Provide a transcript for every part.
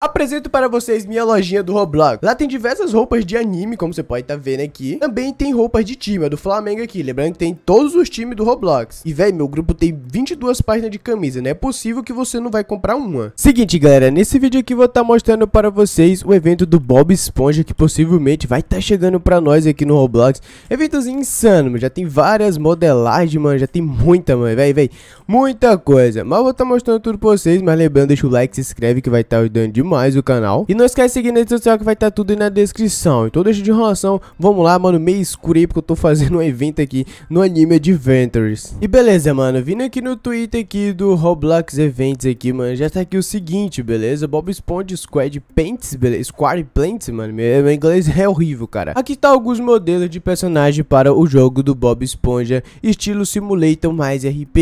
Apresento para vocês minha lojinha do Roblox. Lá tem diversas roupas de anime, como você pode estar tá vendo aqui. Também tem roupas de time, é do Flamengo aqui. Lembrando que tem todos os times do Roblox. E, velho, meu grupo tem 22 páginas de camisa, né? É possível que você não vai comprar uma. Seguinte, galera, nesse vídeo aqui vou estar tá mostrando para vocês o evento do Bob Esponja, que possivelmente vai estar tá chegando para nós aqui no Roblox. Eventozinho insano, mano. Já tem várias modelagens, mano. Já tem muita, mano, Véi, véi. Muita coisa. Mas vou estar tá mostrando tudo para vocês. Mas lembrando, deixa o like, se inscreve que vai estar tá ajudando demais demais o canal. E não esquece de seguir na rede social que vai estar tá tudo aí na descrição. Então deixa de enrolação, vamos lá, mano, meio escuro aí, porque eu tô fazendo um evento aqui no Anime Adventures. E beleza, mano, vindo aqui no Twitter aqui do Roblox Events aqui, mano, já tá aqui o seguinte, beleza? Bob Esponja Squad Paints, beleza? Squad Plants, mano, meu, meu inglês é horrível, cara. Aqui tá alguns modelos de personagem para o jogo do Bob Esponja, estilo Simulator mais RP.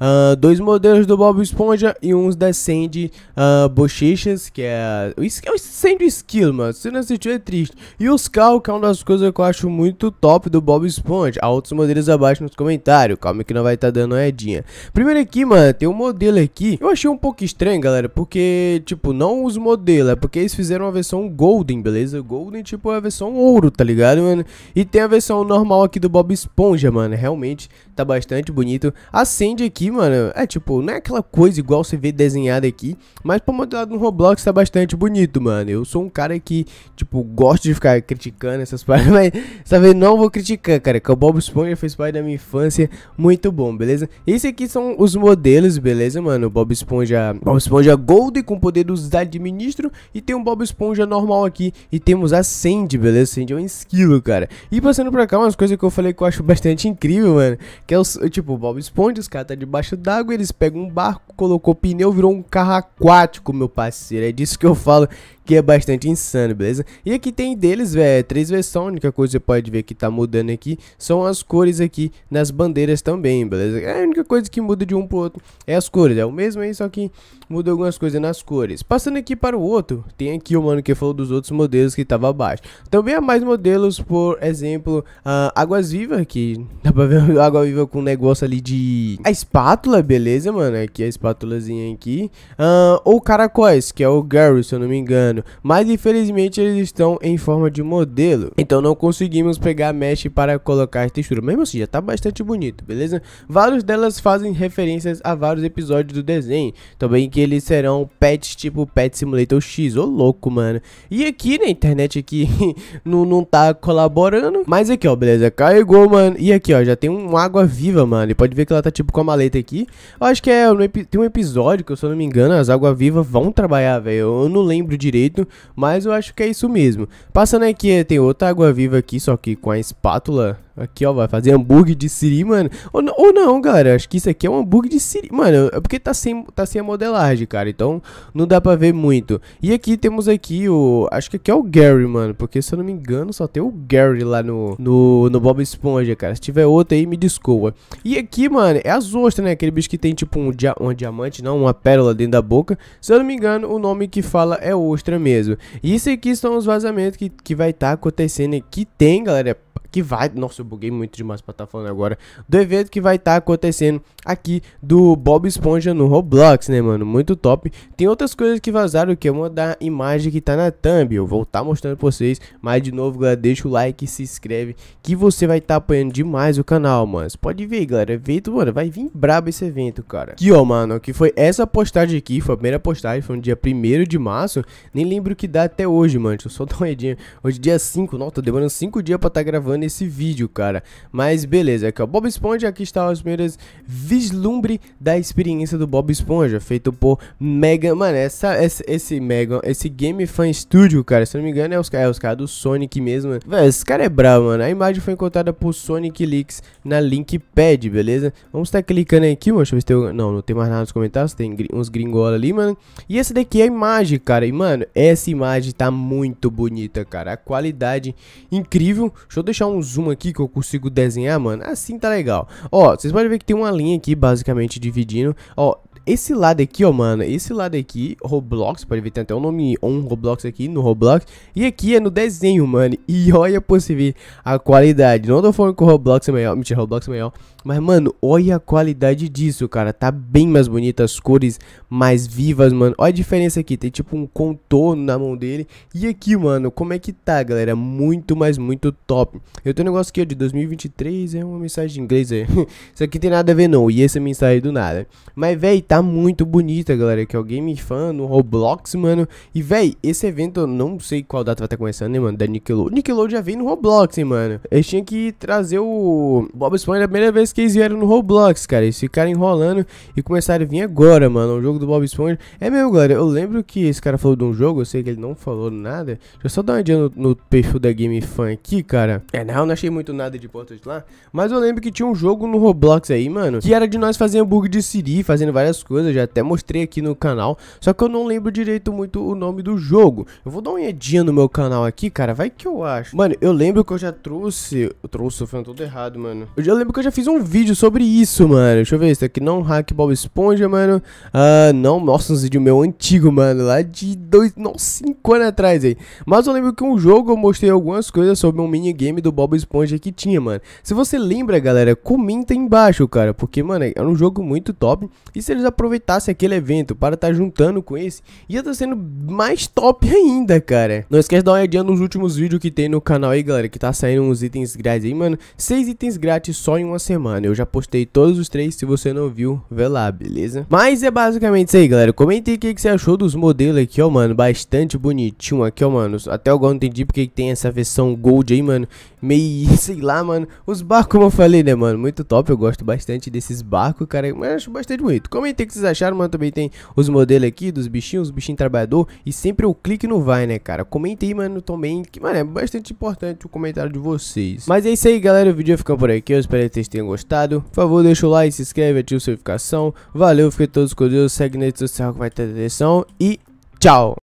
Uh, ah, dois modelos do Bob Esponja e uns da Sandy uh, Bochechas, que é é, é. o sendo skill, mano. Se não assistiu, é triste. E os carros, que é uma das coisas que eu acho muito top do Bob Esponja. Há outros modelos abaixo nos comentários. Calma que não vai estar tá dando edinha. Primeiro aqui, mano, tem um modelo aqui. Eu achei um pouco estranho, galera. Porque, tipo, não os modelos. É porque eles fizeram a versão Golden, beleza? Golden, tipo, é a versão ouro, tá ligado, mano? E tem a versão normal aqui do Bob Esponja, mano. Realmente tá bastante bonito. Acende aqui, mano. É tipo, não é aquela coisa igual você vê desenhada aqui. Mas pra modelar no Roblox tá bastante bastante bonito, mano. Eu sou um cara que, tipo, gosto de ficar criticando essas paradas, mas sabe, vez não vou criticar, cara. Que o Bob Esponja fez parte da minha infância, muito bom, beleza? Esse aqui são os modelos, beleza, mano? O Bob Esponja, Bob Esponja Gold com poder dos administro e tem um Bob Esponja normal aqui e temos a Sandy, beleza? Sandy é um esquilo, cara. E passando pra cá, umas coisas que eu falei que eu acho bastante incrível, mano, que é o tipo, o Bob Esponja, os caras tá debaixo d'água, eles pegam um barco, colocou pneu, virou um carro aquático, meu parceiro. É de isso que eu falo que é bastante insano, beleza? E aqui tem deles, velho, é três versões, a única coisa que você pode ver que tá mudando aqui são as cores aqui nas bandeiras também, beleza? É a única coisa que muda de um pro outro é as cores, é o mesmo aí, só que muda algumas coisas nas cores. Passando aqui para o outro, tem aqui o mano que falou dos outros modelos que tava abaixo. Também há mais modelos, por exemplo, a Águas Viva que dá pra ver Água Viva com um negócio ali de... A espátula, beleza, mano? Aqui a espátulazinha aqui. Uh, ou Caracóis, que é o Gary, se eu não me engano mas infelizmente eles estão em forma de modelo, então não conseguimos pegar mesh para colocar a textura, mesmo assim já tá bastante bonito, beleza? Vários delas fazem referências a vários episódios do desenho, também que eles serão pets tipo Pet Simulator X, ô louco mano, e aqui na internet aqui não, não tá colaborando, mas aqui ó, beleza, carregou mano, e aqui ó, já tem um água viva mano, e pode ver que ela tá tipo com a maleta aqui, eu acho que é, tem um episódio que se eu não me engano as águas vivas vão trabalhar velho, eu não lembro direito direito, mas eu acho que é isso mesmo. Passando aqui, eh, tem outra água viva aqui, só que com a espátula Aqui, ó, vai fazer hambúrguer de siri, mano. Ou, ou não, cara, acho que isso aqui é um hambúrguer de siri. Mano, é porque tá sem, tá sem a modelagem, cara, então não dá pra ver muito. E aqui temos aqui o... Acho que aqui é o Gary, mano, porque se eu não me engano só tem o Gary lá no, no, no Bob Esponja, cara. Se tiver outro aí, me desculpa. E aqui, mano, é as ostras, né? Aquele bicho que tem, tipo, um, dia, um diamante, não, uma pérola dentro da boca. Se eu não me engano, o nome que fala é ostra mesmo. E isso aqui são os vazamentos que, que vai estar tá acontecendo e que tem, galera, que vai. Nossa, eu buguei muito demais pra estar tá falando agora. Do evento que vai estar tá acontecendo aqui do Bob Esponja no Roblox, né, mano? Muito top. Tem outras coisas que vazaram que é uma da imagem que tá na thumb. Eu vou estar tá mostrando pra vocês. Mas de novo, galera, deixa o like e se inscreve. Que você vai estar tá apoiando demais o canal, mano. pode ver, galera. Evento, mano, vai vir brabo esse evento, cara. Que ó, mano, que foi essa postagem aqui. Foi a primeira postagem, foi no dia 1 de março. Nem lembro o que dá até hoje, mano. Deixa eu só dar uma olhadinha. Hoje, dia 5, tô demorando 5 dias pra estar tá gravando gravando esse vídeo, cara. Mas beleza, aqui é o Bob Esponja, aqui está os primeiros vislumbre da experiência do Bob Esponja, feito por Mega, mano, essa, essa esse Mega, esse Game Fan Studio, cara, se não me engano é os, é os caras do Sonic mesmo. Véi, esse cara é brabo, mano. A imagem foi encontrada por Sonic Leaks na Linkpad, beleza? Vamos estar tá clicando aqui, mano, deixa eu ver se tem... Não, não tem mais nada nos comentários, tem uns gringola ali, mano. E essa daqui é a imagem, cara, e mano, essa imagem tá muito bonita, cara. A qualidade incrível. Show deixar um zoom aqui que eu consigo desenhar, mano. Assim tá legal. Ó, vocês podem ver que tem uma linha aqui, basicamente, dividindo. Ó, esse lado aqui, ó, mano, esse lado aqui, Roblox, pode ver, tem até o um nome on Roblox aqui, no Roblox, e aqui é no desenho, mano, e olha pra você ver a qualidade, não tô falando que o Roblox é melhor, mentira, Roblox é melhor, mas, mano, olha a qualidade disso, cara. Tá bem mais bonita, as cores mais vivas, mano. Olha a diferença aqui. Tem tipo um contorno na mão dele. E aqui, mano, como é que tá, galera? Muito, mas muito top. Eu tenho um negócio aqui, ó, de 2023. É uma mensagem em inglês é. aí. Isso aqui tem nada a ver, não. E essa é mensagem do nada. Mas, véi, tá muito bonita, galera. Que é o Game Fan no Roblox, mano. E, véi, esse evento, eu não sei qual data vai estar tá começando, hein, mano? Da Nickelodeon. Nickelodeon já vem no Roblox, hein, mano. Eles tinham que trazer o Bob Esponja a primeira vez que eles vieram no Roblox, cara. Eles ficaram enrolando e começaram a vir agora, mano. O jogo do Bob Esponja. É mesmo, galera. Eu lembro que esse cara falou de um jogo. Eu sei que ele não falou nada. Deixa eu só dar uma olhada no, no perfil da Game Fan aqui, cara. É, na real, não achei muito nada de importante lá. Mas eu lembro que tinha um jogo no Roblox aí, mano. Que era de nós fazer bug de Siri, fazendo várias coisas. Já até mostrei aqui no canal. Só que eu não lembro direito muito o nome do jogo. Eu vou dar uma olhadinha no meu canal aqui, cara. Vai que eu acho. Mano, eu lembro que eu já trouxe. Eu trouxe, fã todo errado, mano. Eu já lembro que eu já fiz um um vídeo sobre isso, mano. Deixa eu ver, isso aqui não é hack Bob Esponja, mano. Ah, não, nossa, um vídeo meu antigo, mano. Lá de dois, não, cinco anos atrás aí. Mas eu lembro que um jogo eu mostrei algumas coisas sobre um minigame do Bob Esponja que tinha, mano. Se você lembra, galera, comenta aí embaixo, cara. Porque, mano, era é um jogo muito top. E se eles aproveitassem aquele evento para estar tá juntando com esse, ia estar tá sendo mais top ainda, cara. Não esquece de dar uma olhadinha nos últimos vídeos que tem no canal aí, galera. Que tá saindo uns itens grátis aí, mano. Seis itens grátis só em uma semana mano. Eu já postei todos os três, se você não viu, vê lá, beleza? Mas é basicamente isso aí, galera. Comente aí o que, que você achou dos modelos aqui, ó, mano. Bastante bonitinho aqui, ó, mano. Até agora não entendi porque tem essa versão Gold aí, mano. Meio, sei lá, mano. Os barcos, como eu falei, né, mano? Muito top. Eu gosto bastante desses barcos, cara. Mas acho bastante bonito. Comente aí o que vocês acharam, mano. Também tem os modelos aqui dos bichinhos, os bichinhos trabalhador. E sempre o clique no vai, né, cara? Comente aí, mano, também. Que, mano, é bastante importante o comentário de vocês. Mas é isso aí, galera. O vídeo vai ficando por aqui. Eu espero que vocês tenham gostado gostado. Por favor, deixa o like, se inscreve, ativa a notificação. Valeu, fiquem todos com Deus. Segue na edição que vai ter atenção. E tchau!